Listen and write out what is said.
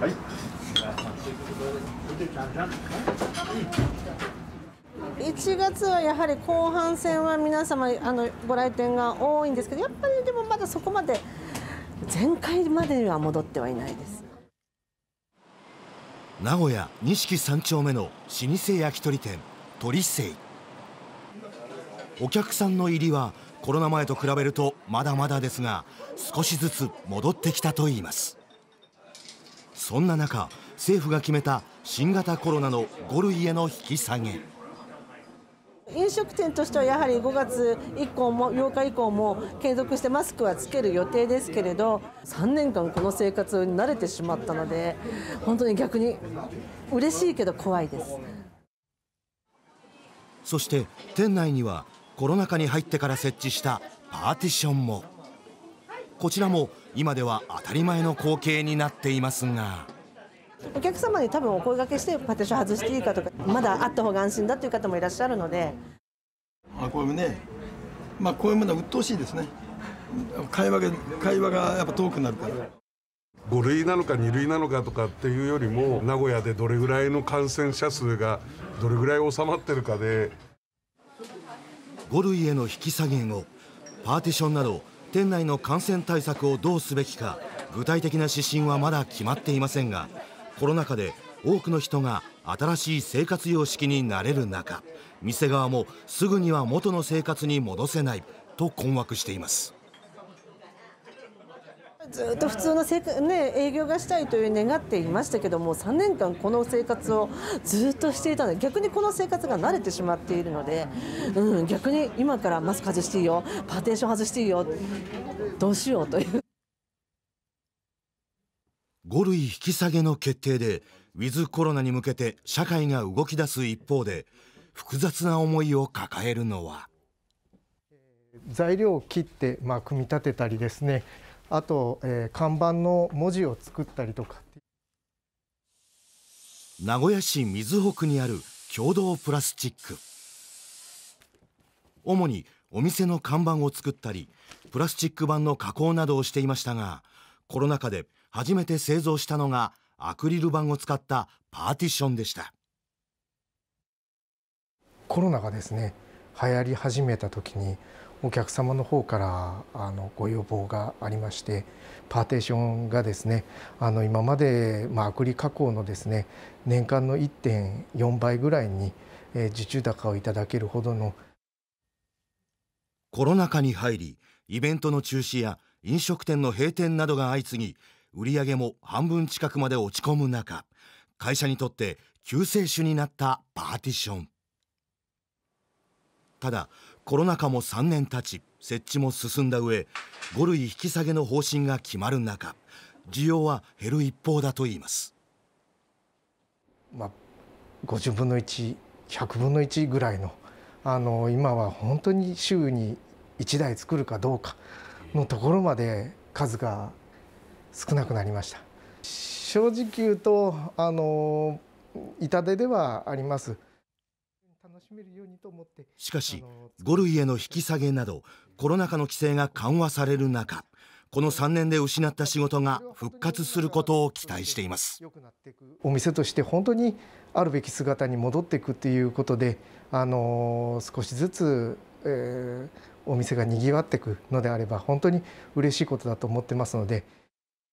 はい。1月はやはり後半戦は皆様あのご来店が多いんですけどやっぱりでもまだそこまで前回までには戻ってはいないです名古屋錦三丁目の老舗焼き鳥店鳥清お客さんの入りはコロナ前と比べるとまだまだですが少しずつ戻ってきたといいますそんな中政府が決めた新型コロナの5類への引き下げ飲食店としてはやはり5月以降も8日以降も継続してマスクはつける予定ですけれど3年間この生活に慣れてしまったので本当に逆に嬉しいけど怖いですそして店内にはコロナ禍に入ってから設置したパーティションもこちらも今では当たり前の光景になっていますがお客様に多分お声掛けしてパティション外していいかとかまだあった方が安心だという方もいらっしゃるのであこういうねまあこういうものは鬱陶しいですね会話が会話がやっぱ遠くなるから5類なのか2類なのかとかっていうよりも名古屋でどれぐらいの感染者数がどれぐらい収まってるかで5類への引き下げ後パーティションなど店内の感染対策をどうすべきか具体的な指針はまだ決まっていませんがコロナ禍で多くの人が新しい生活様式になれる中店側もすぐには元の生活に戻せないと困惑しています。ずっと普通のせ、ね、営業がしたいという願っていましたけども3年間この生活をずっとしていたので逆にこの生活が慣れてしまっているので、うん、逆に今からマスク外していいよパーテーション外していいよどうしようという。5 類引き下げの決定でウィズコロナに向けて社会が動き出す一方で複雑な思いを抱えるのは材料を切って、まあ、組み立てたりですねあと、えー、看板の文字を作ったりとか名古屋市瑞北にある共同プラスチック主にお店の看板を作ったりプラスチック板の加工などをしていましたがコロナ禍で初めて製造したのがアクリル板を使ったパーティションでしたコロナがですね流行り始めた時にお客様の方からあのご要望がありましてパーテーションがですねあの今まで、まあ、アクリ加工のですね年間の1.4倍ぐらいに、えー、受注高をいただけるほどのコロナ禍に入りイベントの中止や飲食店の閉店などが相次ぎ売り上げも半分近くまで落ち込む中会社にとって救世主になったパーティション。ただコロナ禍も3年経ち設置も進んだ上5類引き下げの方針が決まる中需要は減る一方だといいます、まあ、50分の1100分の1ぐらいのあの今は本当に週に1台作るかどうかのところまで数が少なくなりました。正直言うとあの痛手ではあります。しかし5類への引き下げなどコロナ禍の規制が緩和される中この3年で失った仕事が復活することを期待していますお店として本当にあるべき姿に戻っていくということであの少しずつ、えー、お店がにぎわっていくのであれば本当に嬉しいことだと思ってますので。